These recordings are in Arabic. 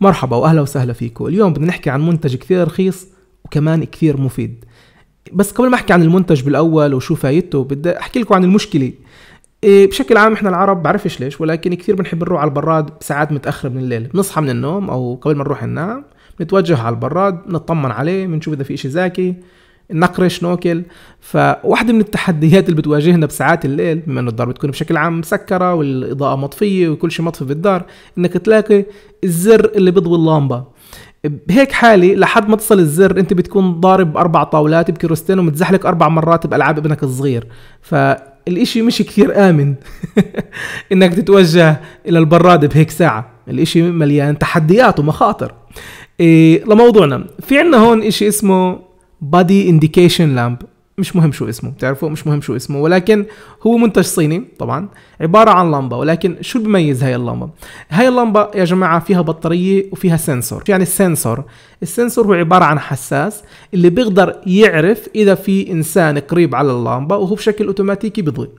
مرحبا واهلا وسهلا فيكم اليوم بدنا نحكي عن منتج كثير رخيص وكمان كثير مفيد بس قبل ما احكي عن المنتج بالاول وشو فايدته بدي احكي لكم عن المشكله إيه، بشكل عام احنا العرب بعرفش ليش ولكن كثير بنحب نروح على البراد بساعات متاخره من الليل بنصحى من النوم او قبل ما نروح ننام نتوجه على البراد نطمن عليه بنشوف اذا في اشي زاكي نقرش ناكل فواحدة من التحديات اللي بتواجهنا بساعات الليل بما انه الدار بتكون بشكل عام مسكرة والاضاءة مطفية وكل شيء مطفي بالدار انك تلاقي الزر اللي بيضوي اللمبة بهيك حالي لحد ما تصل الزر انت بتكون ضارب اربع طاولات بكيروستين ومتزحلق اربع مرات بالعاب ابنك الصغير ف الاشي مش كثير امن انك تتوجه الى البراد بهيك ساعه الاشي مليان تحديات ومخاطر إيه لموضوعنا في عنا هون اشي اسمه بادي انديكيشن لامب مش مهم شو اسمه بتعرفوا مش مهم شو اسمه ولكن هو منتج صيني طبعا عبارة عن لمبة ولكن شو بميز هاي اللمبة هاي اللمبة يا جماعة فيها بطارية وفيها سنسور شو يعني السنسور السنسور هو عبارة عن حساس اللي بيقدر يعرف إذا في إنسان قريب على اللمبة وهو بشكل أوتوماتيكي بضيء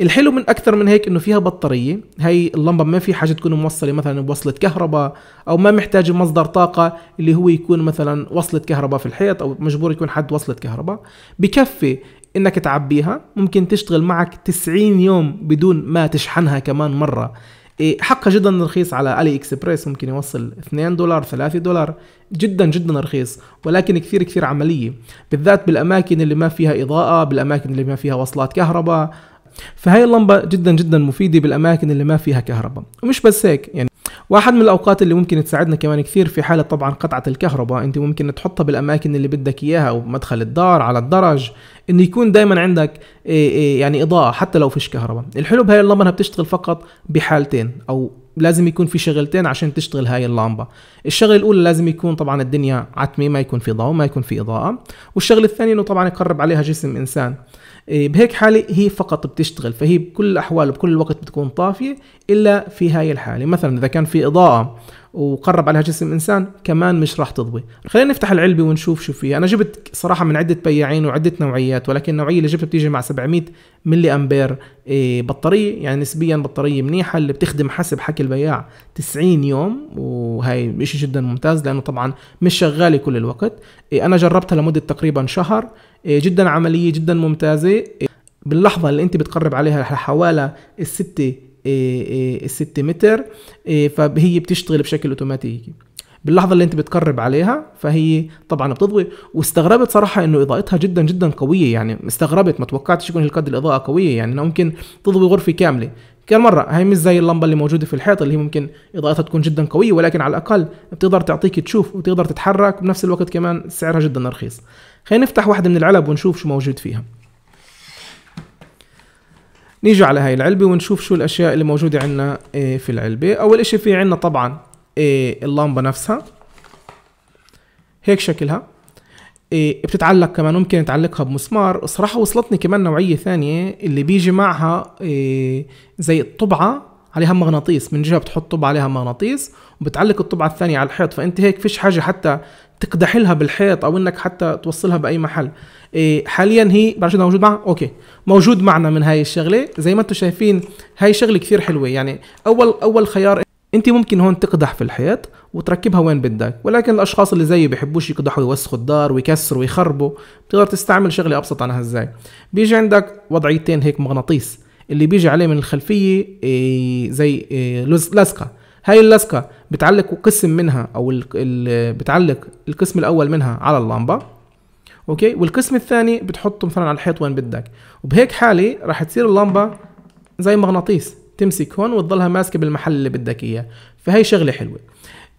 الحلو من اكثر من هيك انه فيها بطاريه هي اللمبه ما في حاجه تكون موصله مثلا بوصله كهرباء او ما محتاجه مصدر طاقه اللي هو يكون مثلا وصله كهرباء في الحيط او مجبور يكون حد وصله كهرباء بكفي انك تعبيها ممكن تشتغل معك 90 يوم بدون ما تشحنها كمان مره إيه، حقها جدا رخيص على الي اكسبريس ممكن يوصل 2 دولار 3 دولار جدا جدا رخيص ولكن كثير كثير عمليه بالذات بالاماكن اللي ما فيها اضاءه بالاماكن اللي ما فيها وصلات كهرباء فهي اللمبه جدا جدا مفيده بالاماكن اللي ما فيها كهرباء ومش بس هيك يعني واحد من الاوقات اللي ممكن تساعدنا كمان كثير في حاله طبعا قطعه الكهرباء انت ممكن تحطها بالاماكن اللي بدك اياها او مدخل الدار على الدرج انه يكون دائما عندك إيه، إيه، يعني اضاءه حتى لو فيش كهرباء الحلو بهاي اللمبه انها بتشتغل فقط بحالتين او لازم يكون في شغلتين عشان تشتغل هاي اللمبه الشغله الاولى لازم يكون طبعا الدنيا عتمه ما يكون في ضوء ما يكون في اضاءه والشغله الثانيه انه طبعا يقرب عليها جسم انسان إيه، بهيك حالة هي فقط بتشتغل فهي بكل الأحوال وبكل الوقت بتكون طافية إلا في هاي الحالة مثلا إذا كان في إضاءة وقرب عليها جسم إنسان كمان مش راح تضوي خلينا نفتح العلبة ونشوف شو فيها أنا جبت صراحة من عدة بياعين وعدة نوعيات ولكن النوعية اللي جبتها بتيجي مع 700 ملي أمبير إيه، بطارية يعني نسبيا بطارية منيحة اللي بتخدم حسب حكي البياع 90 يوم وهي شيء جدا ممتاز لأنه طبعا مش شغالة كل الوقت إيه، أنا جربتها لمدة تقريبا شهر إيه، جدا عمليه جدا ممتازه إيه، باللحظه اللي انت بتقرب عليها حوالي الستة إيه، الستة متر فهي بتشتغل بشكل اوتوماتيكي باللحظه اللي انت بتقرب عليها فهي طبعا بتضوي واستغربت صراحه انه اضاءتها جدا جدا قويه يعني استغربت ما توقعتش يكون هالقد الاضاءه قويه يعني انه ممكن تضوي غرفه كامله كان مرة هاي مش زي اللمبة اللي موجودة في الحيط اللي هي ممكن إضاءتها تكون جدا قوية ولكن على الأقل بتقدر تعطيك تشوف وتقدر تتحرك وبنفس الوقت كمان سعرها جدا رخيص خلينا نفتح واحدة من العلب ونشوف شو موجود فيها نيجي على هاي العلبة ونشوف شو الأشياء اللي موجودة عندنا إيه، في العلبة أول إشي في عندنا طبعا إيه، اللمبة نفسها هيك شكلها إيه، بتتعلق كمان ممكن تعلقها بمسمار صراحة وصلتني كمان نوعية ثانية اللي بيجي معها إيه، زي الطبعة عليها مغناطيس من جهة بتحط طبعة عليها مغناطيس وبتعلق الطبعة الثانية على الحيط فأنت هيك فيش حاجة حتى تقدح لها بالحيط او انك حتى توصلها باي محل إيه، حاليا هي بعرف موجود معها اوكي موجود معنا من هاي الشغله زي ما انتم شايفين هاي شغله كثير حلوه يعني اول اول خيار انت ممكن هون تقدح في الحيط وتركبها وين بدك ولكن الاشخاص اللي زيي بيحبوش يقدحوا يوسخوا الدار ويكسروا ويخربوا بتقدر تستعمل شغله ابسط عنها ازاي بيجي عندك وضعيتين هيك مغناطيس اللي بيجي عليه من الخلفيه إيه، زي إيه، لزقه هاي اللزقه بتعلق قسم منها او بتعلق القسم الاول منها على اللمبه اوكي والقسم الثاني بتحطه مثلا على الحيط وين بدك وبهيك حاله راح تصير اللمبه زي مغناطيس تمسك هون وتضلها ماسكه بالمحل اللي بدك اياه فهي شغله حلوه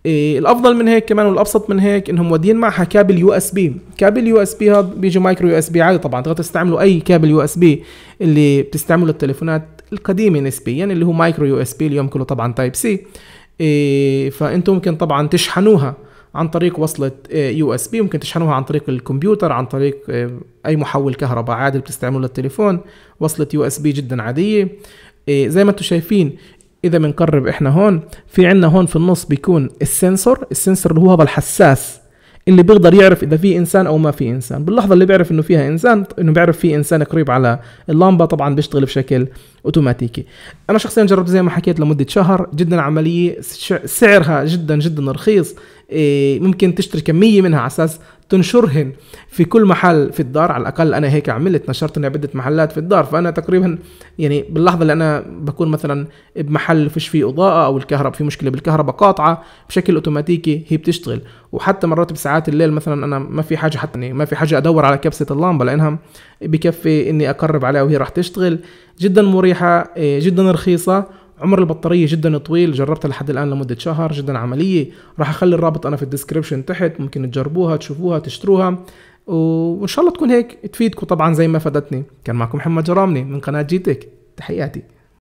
إيه الافضل من هيك كمان والابسط من هيك انهم مودين معها كابل يو اس بي كابل يو اس بي هذا بيجي مايكرو يو اس بي عادي طبعا تقدر تستعملوا اي كابل يو اس بي اللي بتستعمله التليفونات القديمه نسبيا يعني اللي هو مايكرو يو اس بي اليوم كله طبعا تايب سي إيه فانتم ممكن طبعا تشحنوها عن طريق وصلة يو اس بي ممكن تشحنوها عن طريق الكمبيوتر عن طريق إيه، اي محول كهرباء عادي بتستعمله للتليفون وصلة يو اس بي جدا عادية إيه، زي ما انتم شايفين اذا بنقرب احنا هون في عندنا هون في النص بيكون السنسور السنسور اللي هو هذا الحساس اللي بيقدر يعرف اذا في انسان او ما في انسان باللحظه اللي بيعرف انه فيها انسان انه بيعرف في انسان قريب على اللمبه طبعا بيشتغل بشكل اوتوماتيكي انا شخصيا جربت زي ما حكيت لمده شهر جدا عمليه سعرها جدا جدا رخيص إيه، ممكن تشتري كميه منها على اساس تنشرهن في كل محل في الدار على الاقل انا هيك عملت نشرتن عده محلات في الدار فانا تقريبا يعني باللحظه اللي انا بكون مثلا بمحل فيش فيه اضاءه او الكهرباء في مشكله بالكهرباء قاطعه بشكل اوتوماتيكي هي بتشتغل وحتى مرات بساعات الليل مثلا انا ما في حاجه حتى يعني ما في حاجه ادور على كبسه اللمبه لانها بكفي اني اقرب عليها وهي راح تشتغل جدا مريحه إيه، جدا رخيصه عمر البطاريه جدا طويل جربتها لحد الان لمده شهر جدا عمليه راح اخلي الرابط انا في الديسكربشن تحت ممكن تجربوها تشوفوها تشتروها وان شاء الله تكون هيك تفيدكم طبعا زي ما فادتني كان معكم محمد جرامني من قناه جيتك تحياتي